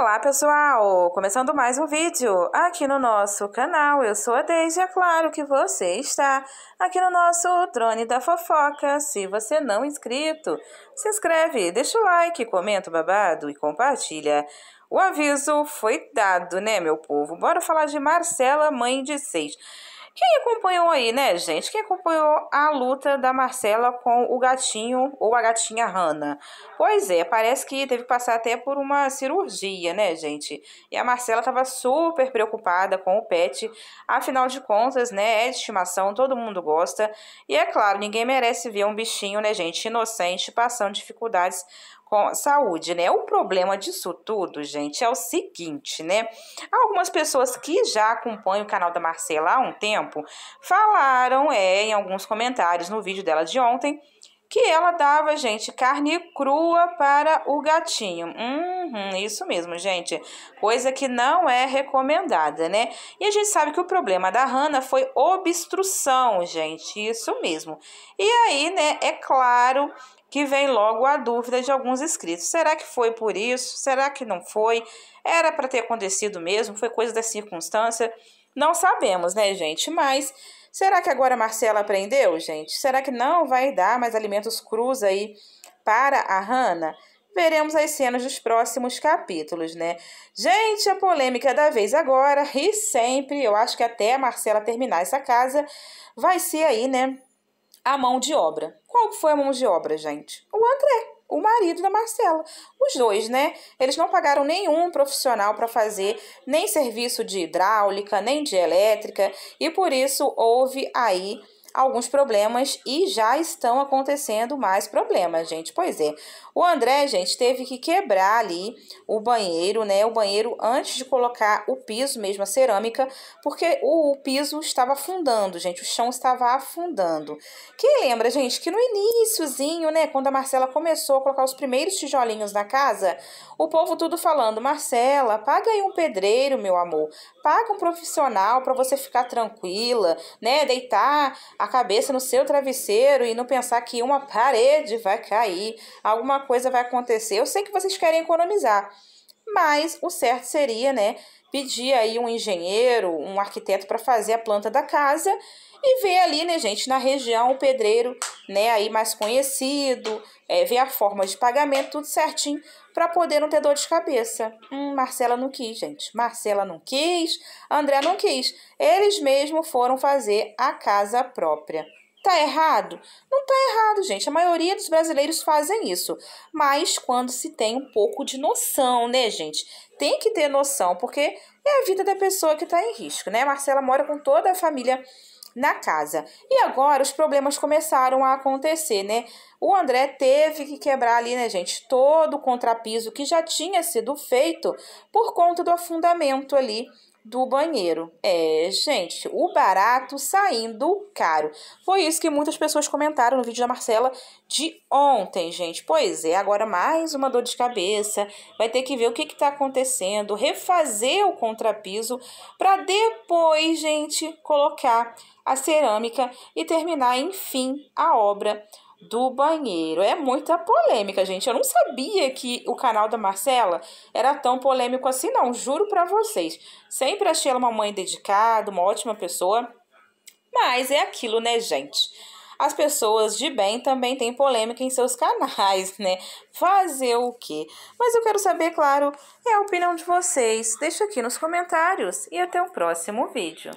Olá pessoal, começando mais um vídeo aqui no nosso canal, eu sou a Deise, é claro que você está aqui no nosso Drone da Fofoca, se você não é inscrito, se inscreve, deixa o like, comenta o babado e compartilha. O aviso foi dado, né meu povo? Bora falar de Marcela, mãe de seis. Quem acompanhou aí, né, gente? Quem acompanhou a luta da Marcela com o gatinho ou a gatinha Rana? Pois é, parece que teve que passar até por uma cirurgia, né, gente? E a Marcela estava super preocupada com o pet. Afinal de contas, né, é de estimação, todo mundo gosta. E é claro, ninguém merece ver um bichinho, né, gente, inocente, passando dificuldades com saúde, né? O problema disso tudo, gente, é o seguinte, né? Algumas pessoas que já acompanham o canal da Marcela há um tempo falaram, é, em alguns comentários no vídeo dela de ontem, que ela dava, gente, carne crua para o gatinho. Uhum, isso mesmo, gente. Coisa que não é recomendada, né? E a gente sabe que o problema da Hannah foi obstrução, gente. Isso mesmo. E aí, né, é claro que vem logo a dúvida de alguns inscritos. Será que foi por isso? Será que não foi? Era para ter acontecido mesmo? Foi coisa da circunstância? Não sabemos, né, gente? Mas Será que agora a Marcela aprendeu, gente? Será que não vai dar mais alimentos crus aí para a Hannah? Veremos as cenas dos próximos capítulos, né? Gente, a polêmica da vez agora e sempre, eu acho que até a Marcela terminar essa casa, vai ser aí, né? A mão de obra. Qual foi a mão de obra, gente? O André o marido da Marcela. Os dois, né? Eles não pagaram nenhum profissional para fazer nem serviço de hidráulica, nem de elétrica, e por isso houve aí alguns problemas e já estão acontecendo mais problemas, gente. Pois é. O André, gente, teve que quebrar ali o banheiro, né? O banheiro antes de colocar o piso mesmo, a cerâmica, porque o, o piso estava afundando, gente. O chão estava afundando. Quem lembra, gente, que no iníciozinho, né, quando a Marcela começou a colocar os primeiros tijolinhos na casa, o povo tudo falando: "Marcela, paga aí um pedreiro, meu amor. Paga um profissional para você ficar tranquila, né? Deitar a cabeça no seu travesseiro e não pensar que uma parede vai cair, alguma coisa vai acontecer. Eu sei que vocês querem economizar, mas o certo seria, né, pedir aí um engenheiro, um arquiteto para fazer a planta da casa e ver ali, né, gente, na região o pedreiro, né, aí mais conhecido, é, ver a forma de pagamento, tudo certinho, para poder não ter dor de cabeça. Hum, Marcela não quis, gente. Marcela não quis, André não quis. Eles mesmo foram fazer a casa própria. Tá errado? Não tá errado, gente. A maioria dos brasileiros fazem isso. Mas quando se tem um pouco de noção, né, gente? Tem que ter noção, porque é a vida da pessoa que tá em risco, né? Marcela mora com toda a família na casa. E agora os problemas começaram a acontecer, né? O André teve que quebrar ali, né, gente, todo o contrapiso que já tinha sido feito por conta do afundamento ali do banheiro. É, gente, o barato saindo caro. Foi isso que muitas pessoas comentaram no vídeo da Marcela de ontem, gente. Pois é, agora mais uma dor de cabeça. Vai ter que ver o que está acontecendo, refazer o contrapiso para depois, gente, colocar a cerâmica e terminar, enfim, a obra do banheiro. É muita polêmica, gente. Eu não sabia que o canal da Marcela era tão polêmico assim, não. Juro para vocês. Sempre achei ela uma mãe dedicada, uma ótima pessoa. Mas é aquilo, né, gente? As pessoas de bem também têm polêmica em seus canais, né? Fazer o quê? Mas eu quero saber, claro, é a opinião de vocês. Deixa aqui nos comentários e até o próximo vídeo.